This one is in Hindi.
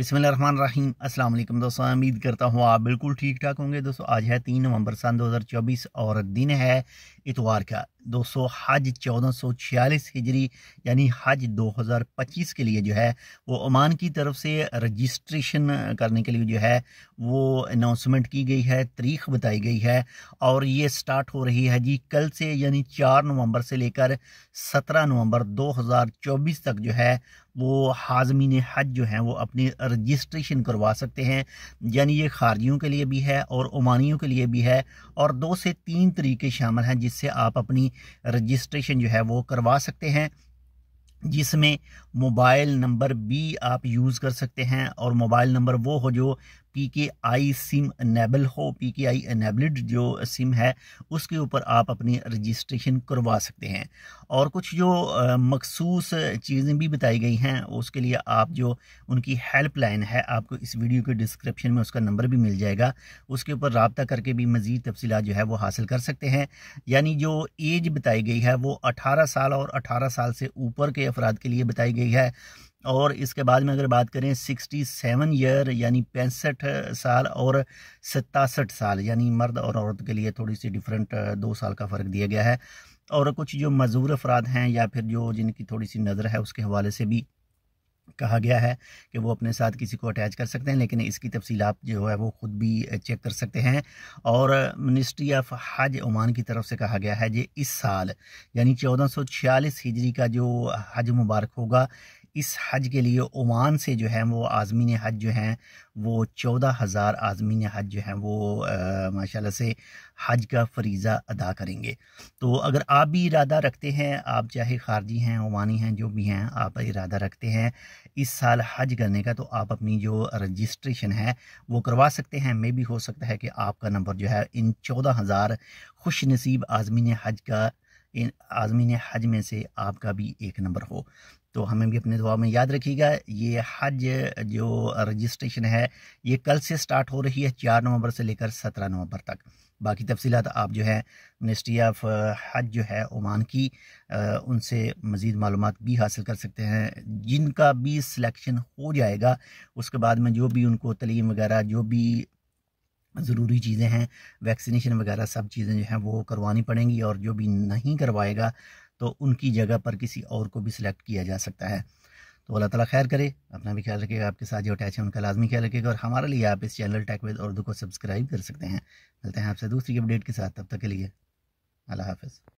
बिसमिल रहीम अस्सलाम वालेकुम दोस्तों उम्मीद करता हूँ आप बिल्कुल ठीक ठाक होंगे दोस्तों आज है तीन नवंबर सन 2024 और दिन है इतवार का दो सौ हज चौदह सौ छियालीस हिजरी यानी हज 2025 के लिए जो है वो ओमान की तरफ से रजिस्ट्रेशन करने के लिए जो है वो अनाउंसमेंट की गई है तारीख बताई गई है और ये स्टार्ट हो रही है जी कल से यानी चार नवंबर से लेकर सत्रह नवंबर 2024 तक जो है वो हाजमीन हज जो हैं वो अपनी रजिस्ट्रेशन करवा सकते हैं यानी ये खारजियों के लिए भी है और ओमानियों के लिए भी है और दो से तीन तरीके शामिल हैं जिससे आप अपनी रजिस्ट्रेशन जो है वो करवा सकते हैं जिसमें मोबाइल नंबर भी आप यूज़ कर सकते हैं और मोबाइल नंबर वो हो जो P K I SIM enable हो पी के आई अनेबल्ड जो सिम है उसके ऊपर आप अपनी रजिस्ट्रेशन करवा सकते हैं और कुछ जो मखसूस चीज़ें भी बताई गई हैं उसके लिए आप जो उनकी हेल्पलाइन है आपको इस वीडियो के डिस्क्रिप्शन में उसका नंबर भी मिल जाएगा उसके ऊपर रबता करके भी मज़ीद तफसीत जो है वो हासिल कर सकते हैं यानी जो एज बताई गई है वो अठारह साल और अठारह साल से ऊपर के अफराद के लिए बताई गई है और इसके बाद में अगर बात करें सिक्सटी सेवन ईयर यानी पैंसठ साल और सतासठ साल यानी मर्द और औरत के लिए थोड़ी सी डिफरेंट दो साल का फ़र्क दिया गया है और कुछ जो मजदूर अफराद हैं या फिर जो जिनकी थोड़ी सी नज़र है उसके हवाले से भी कहा गया है कि वो अपने साथ किसी को अटैच कर सकते हैं लेकिन इसकी तफसील आप जो है वो ख़ुद भी चेक कर सकते हैं और मिनिस्ट्री ऑफ हज ओमान की तरफ से कहा गया है जी इस साल यानी चौदह सौ छियालीस हिजरी का जो हज मुबारक होगा इस हज के लिए ओमान से जो है वो आज़मीन हज जो हैं वो चौदह हज़ार आज़मीन हज जो हैं वो माशाल्लाह से हज का फरीज़ा अदा करेंगे तो अगर आप भी इरादा रखते हैं आप चाहे खारजी हैं ओमानी हैं जो भी हैं आप इरादा रखते हैं इस साल हज करने का तो आप अपनी जो रजिस्ट्रेशन है वो करवा सकते हैं मे भी हो सकता है कि आपका नंबर जो है इन चौदह हज़ार खुश नसीब आज़मीन हज का इन आज़मीन हज में से आपका भी एक नंबर हो तो हमें भी अपने दुआ में याद रखिएगा ये हज जो रजिस्ट्रेशन है ये कल से स्टार्ट हो रही है चार नवंबर से लेकर सत्रह नवंबर तक बाकी तफसीत आप जो है मिनिस्ट्री ऑफ हज जो है ओमान की आ, उनसे मज़ीद मालूम भी हासिल कर सकते हैं जिनका भी सिलेक्शन हो जाएगा उसके बाद में जो भी उनको तलीम वगैरह जो भी ज़रूरी चीज़ें हैं वैक्सीनेशन वगैरह सब चीज़ें जो हैं वो करवानी पड़ेंगी और जो भी नहीं करवाएगा तो उनकी जगह पर किसी और को भी सिलेक्ट किया जा सकता है तो अल्लाह ताला खैर करे अपना भी ख्याल रखेगा आपके साथ जो अटैच है उनका लाजमी ख्याल रखेगा और हमारे लिए आप इस चैनल टैकवेद उर्दू को सब्सक्राइब कर सकते हैं मिलते हैं आपसे दूसरी अपडेट के साथ तब तक के लिए अल्लाह हाफिज़